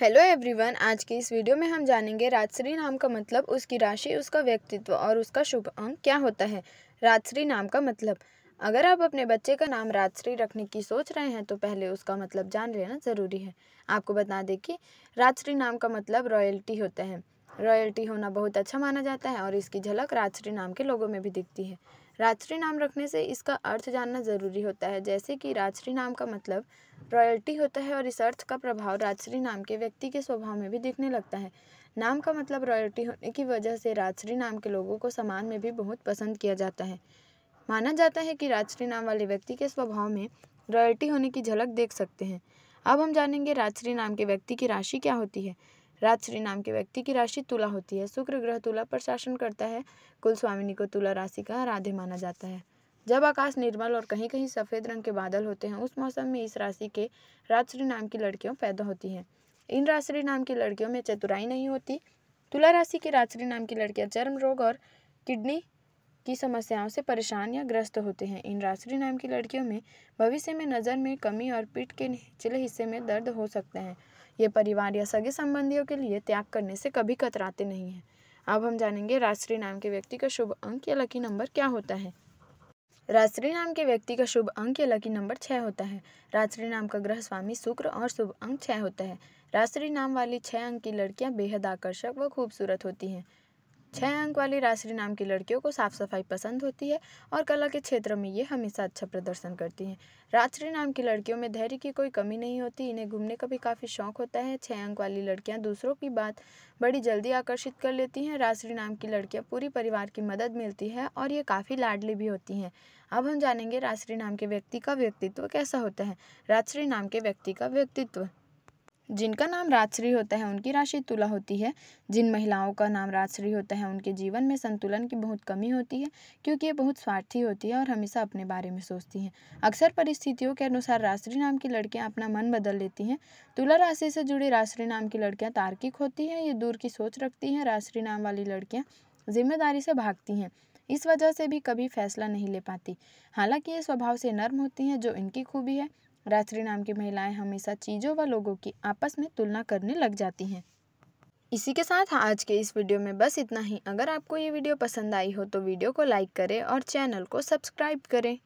hello everyone आज की इस वीडियो में हम जानेंगे राजश्री नाम का मतलब उसकी राशि उसका व्यक्तित्व और उसका शुभ अंक क्या होता है राजश्री नाम का मतलब अगर आप अपने बच्चे का नाम राजश्री रखने की सोच रहे हैं तो पहले उसका मतलब जान लेना ज़रूरी है आपको बता दें कि राजश्री नाम का मतलब रॉयल्टी होता है रॉयल्टी होना बहुत अच्छा माना जाता है और इसकी झलक राजश्री नाम के लोगों में भी दिखती है राजश्री नाम रखने से इसका अर्थ जानना जरूरी होता है जैसे कि राजश्री नाम का मतलब रॉयल्टी होता है और इस अर्थ का प्रभाव राजश्री नाम के व्यक्ति के स्वभाव में भी दिखने लगता है नाम का मतलब रॉयल्टी होने की वजह से राजश्री नाम के लोगों को समाज में भी बहुत पसंद किया जाता है माना जाता है कि राजश्री नाम वाले व्यक्ति के स्वभाव में रॉयल्टी होने की झलक देख सकते हैं अब हम जानेंगे राजश्री नाम के व्यक्ति की राशि क्या होती है राजश्री नाम के व्यक्ति की राशि तुला होती है शुक्र ग्रह तुला पर शासन करता है कुल स्वामिनी को तुला राशि का आराध्य माना जाता है जब आकाश निर्मल और कहीं कहीं सफ़ेद रंग के बादल होते हैं उस मौसम में इस राशि के राजश्री नाम की लड़कियों पैदा होती हैं इन राजश्री नाम की लड़कियों में चतुराई नहीं होती तुला राशि की राजश्री नाम की लड़कियां चर्म रोग और किडनी की समस्याओं से परेशान या ग्रस्त होते हैं इन राशि नाम की लड़कियों में भविष्य में नज़र में कमी और पीठ के निचले हिस्से में दर्द हो सकते हैं ये परिवार या सगे संबंधियों के लिए त्याग करने से कभी कतराते नहीं हैं अब हम जानेंगे राष्ट्रीय नाम के व्यक्ति का शुभ अंक या लकी नंबर क्या होता है राष्ट्रीय नाम के व्यक्ति का शुभ अंक या लकी नंबर छः होता है राष्ट्रीय नाम का ग्रह स्वामी शुक्र और शुभ अंक छः होता है राष्ट्रीय नाम वाली छः अंक की लड़कियाँ बेहद आकर्षक व खूबसूरत होती हैं छः अंक वाली राशि नाम की लड़कियों को साफ सफाई पसंद होती है और कला के क्षेत्र में ये हमेशा अच्छा प्रदर्शन करती हैं राशि नाम की लड़कियों में धैर्य की कोई कमी नहीं होती इन्हें घूमने का भी काफ़ी शौक होता है छः अंक वाली लड़कियां दूसरों की बात बड़ी जल्दी आकर्षित कर लेती हैं राशि नाम की लड़कियाँ पूरी परिवार की मदद मिलती है और ये काफ़ी लाडली भी होती हैं अब हम जानेंगे राशि नाम के व्यक्ति का व्यक्तित्व कैसा होता है राशि नाम के व्यक्ति का व्यक्तित्व जिनका नाम राजश्री होता है उनकी राशि तुला होती है जिन महिलाओं का नाम राजश्री होता है उनके जीवन में संतुलन की बहुत कमी होती है क्योंकि ये बहुत स्वार्थी होती है और हमेशा अपने बारे में सोचती हैं अक्सर परिस्थितियों के अनुसार राजश्री नाम की लड़कियां अपना मन बदल लेती हैं तुला राशि से जुड़ी राजश्री नाम की लड़कियाँ तार्किक होती हैं ये दूर की सोच रखती हैं राजश्री नाम वाली लड़कियाँ जिम्मेदारी से भागती हैं इस वजह से भी कभी फैसला नहीं ले पाती हालांकि ये स्वभाव से नर्म होती हैं जो इनकी खूबी है रात्रि नाम की महिलाएं हमेशा चीज़ों व लोगों की आपस में तुलना करने लग जाती हैं इसी के साथ आज के इस वीडियो में बस इतना ही अगर आपको ये वीडियो पसंद आई हो तो वीडियो को लाइक करें और चैनल को सब्सक्राइब करें